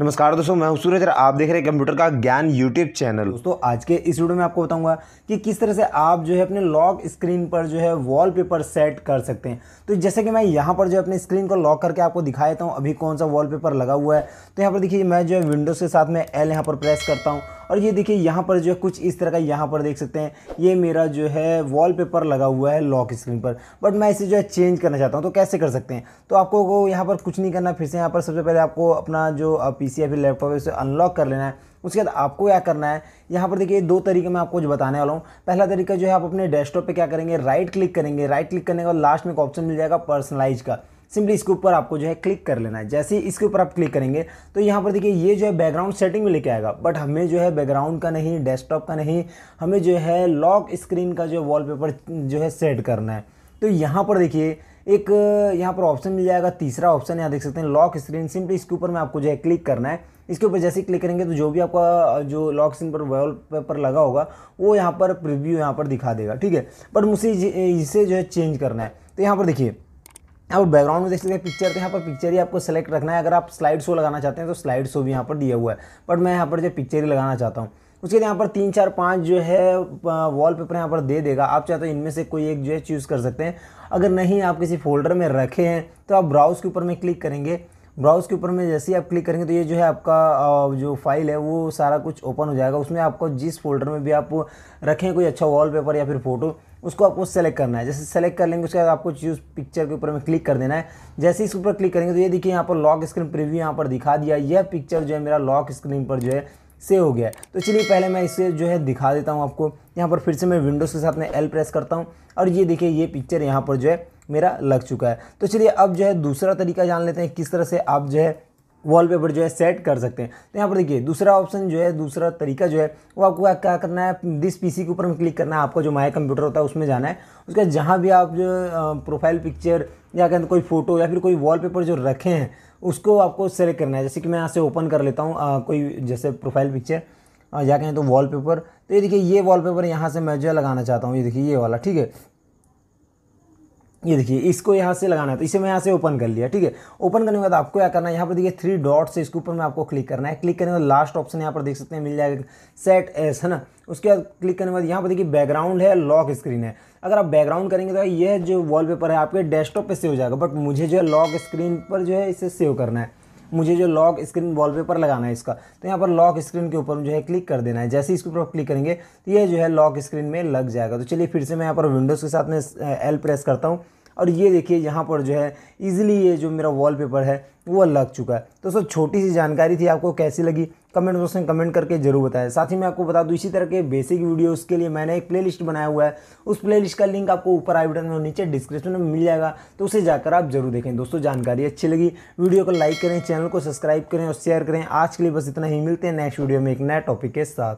नमस्कार दोस्तों मैं सूरज और आप देख रहे हैं कंप्यूटर का ज्ञान यूट्यूब चैनल दोस्तों आज के इस वीडियो में आपको बताऊंगा कि किस तरह से आप जो है अपने लॉक स्क्रीन पर जो है वॉलपेपर सेट कर सकते हैं तो जैसे कि मैं यहां पर जो है अपने स्क्रीन को लॉक करके आपको दिखा देता हूँ अभी कौन सा वॉलपेपर लगा हुआ है तो यहाँ पर देखिए मैं जो है विंडोज़ के साथ में एल यहाँ पर प्रेस करता हूँ और ये देखिए यहाँ पर जो है कुछ इस तरह का यहाँ पर देख सकते हैं ये मेरा जो है वॉलपेपर लगा हुआ है लॉक स्क्रीन पर बट मैं इसे जो है चेंज करना चाहता हूँ तो कैसे कर सकते हैं तो आपको यहाँ पर कुछ नहीं करना फिर से यहाँ पर सबसे पहले आपको अपना जो आप पीसी या फिर लैपटॉप उसे अनलॉक कर लेना है उसके बाद आपको क्या करना है यहाँ पर देखिए दो तरीके मैं आपको जो बताने वाला हूँ पहला तरीका जो है आप अपने डेस्कटॉप पे क्या करेंगे राइट क्लिक करेंगे राइट क्लिक करने के बाद लास्ट में एक ऑप्शन मिल जाएगा पर्सनलाइज का सिंपली इसके ऊपर आपको जो है क्लिक कर लेना है जैसे ही इसके ऊपर आप क्लिक करेंगे तो यहाँ पर देखिए ये जो है बैकग्राउंड सेटिंग में लेके आएगा बट हमें जो है बैकग्राउंड का नहीं डेस्कटॉप का नहीं हमें जो है लॉक स्क्रीन का जो वॉलपेपर जो है सेट करना है तो यहाँ पर देखिए एक यहाँ पर ऑप्शन मिल जाएगा तीसरा ऑप्शन यहाँ देख सकते हैं लॉक स्क्रीन सिंपली इसके ऊपर में आपको जो है क्लिक करना है इसके ऊपर जैसे क्लिक करेंगे तो जो भी आपका जो लॉक स्क्रीन पर वॉल पेपर लगा होगा वो यहाँ पर प्रिव्यू यहाँ पर दिखा देगा ठीक है बट मुझे इसे जो है चेंज करना है तो यहाँ पर देखिए आप बैकग्राउंड में देख सकते हैं पिक्चर तो यहाँ पर पिक्चर ही आपको सेलेक्ट रखना है अगर आप स्लाइड शो लगाना चाहते हैं तो स्लाइड शो भी यहाँ पर दिया हुआ है बट मैं यहाँ पर जो पिक्चर ही लगाना चाहता हूँ उसके बाद यहाँ पर तीन चार पाँच जो है वॉल पेपर यहाँ पर दे देगा आप चाहते हो तो इनमें से कोई एक जो है चूज़ कर सकते हैं अगर नहीं आप किसी फोल्डर में रखे हैं तो आप ब्राउज़ के ऊपर में क्लिक करेंगे ब्राउज़ के ऊपर में जैसे ही आप क्लिक करेंगे तो ये जो है आपका जो फाइल है वो सारा कुछ ओपन हो जाएगा उसमें आपको जिस फोल्डर में भी आप रखें कोई अच्छा वॉलपेपर या फिर फ़ोटो उसको आपको सेलेक्ट करना है जैसे सेलेक्ट कर लेंगे उसके बाद आपको चूज़ पिक्चर के ऊपर में क्लिक कर देना है जैसे इसके इस ऊपर क्लिक करेंगे तो ये देखिए यहाँ पर लॉक स्क्रीन प्रीव्यू यहाँ पर दिखा दिया यह पिक्चर जो है मेरा लॉक स्क्रीन पर जो है से हो गया है तो चलिए पहले मैं इसे जो है दिखा देता हूँ आपको यहाँ पर फिर से मैं विंडोज़ के साथ में एल प्रेस करता हूँ और ये देखिए ये पिक्चर यहाँ पर जो है मेरा लग चुका है तो चलिए अब जो है दूसरा तरीका जान लेते हैं किस तरह से आप जो है वॉलपेपर जो है सेट कर सकते हैं तो यहाँ पर देखिए दूसरा ऑप्शन जो है दूसरा तरीका जो है वो आपको क्या करना है दिस पीसी के ऊपर में क्लिक करना है आपका जो माया कंप्यूटर होता है उसमें जाना है उसके बाद जहाँ भी आप जो प्रोफाइल पिक्चर या कहते तो कोई फ़ोटो या फिर कोई वॉलपेपर जो रखे हैं उसको आपको सेलेक्ट करना है जैसे कि मैं यहाँ से ओपन कर लेता हूँ कोई जैसे प्रोफाइल पिक्चर या कहें तो वॉलपेपर तो ये देखिए ये वॉलपेपर यहाँ से मैं जो लगाना चाहता हूँ ये देखिए ये वाला ठीक है ये देखिए इसको यहाँ से लगाना है तो इसे मैं यहाँ से ओपन कर लिया ठीक है ओपन करने के बाद आपको क्या करना है यहाँ पर देखिए थ्री डॉट्स है इसके ऊपर मैं आपको क्लिक करना है क्लिक करने के बाद लास्ट ऑप्शन यहाँ पर देख सकते हैं मिल जाएगा सेट एस है ना उसके बाद क्लिक करने के बाद यहाँ पर देखिए बैकग्राउंड है लॉक स्क्रीन है अगर आप बैकग्राउंड करेंगे तो यह जो वॉलपेपर है आपके डेस्कटॉप पर सेव हो जाएगा बट मुझे जो है लॉक स्क्रीन पर जो है इसे सेव करना है मुझे जो लॉक स्क्रीन वॉलपेपर लगाना है इसका तो यहाँ पर लॉक स्क्रीन के ऊपर जो है क्लिक कर देना है जैसे इसके ऊपर क्लिक करेंगे तो ये जो है लॉक स्क्रीन में लग जाएगा तो चलिए फिर से मैं यहाँ पर विंडोज़ के साथ में एल प्रेस करता हूँ और ये देखिए यहाँ पर जो है इजीली ये जो मेरा वॉलपेपर है वो लग चुका है तो सर छोटी सी जानकारी थी आपको कैसी लगी कमेंट बॉक्स में कमेंट करके जरूर बताएं साथ ही मैं आपको बता दूँ इसी तरह के बेसिक वीडियोस के लिए मैंने एक प्लेलिस्ट बनाया हुआ है उस प्लेलिस्ट का लिंक आपको ऊपर आई बटन में नीचे डिस्क्रिप्शन में मिल जाएगा तो उसे जाकर आप जरूर देखें दोस्तों जानकारी अच्छी लगी वीडियो को लाइक करें चैनल को सब्सक्राइब करें और शेयर करें आज के लिए बस इतना ही मिलते हैं नेक्स्ट वीडियो में एक नए टॉपिक के साथ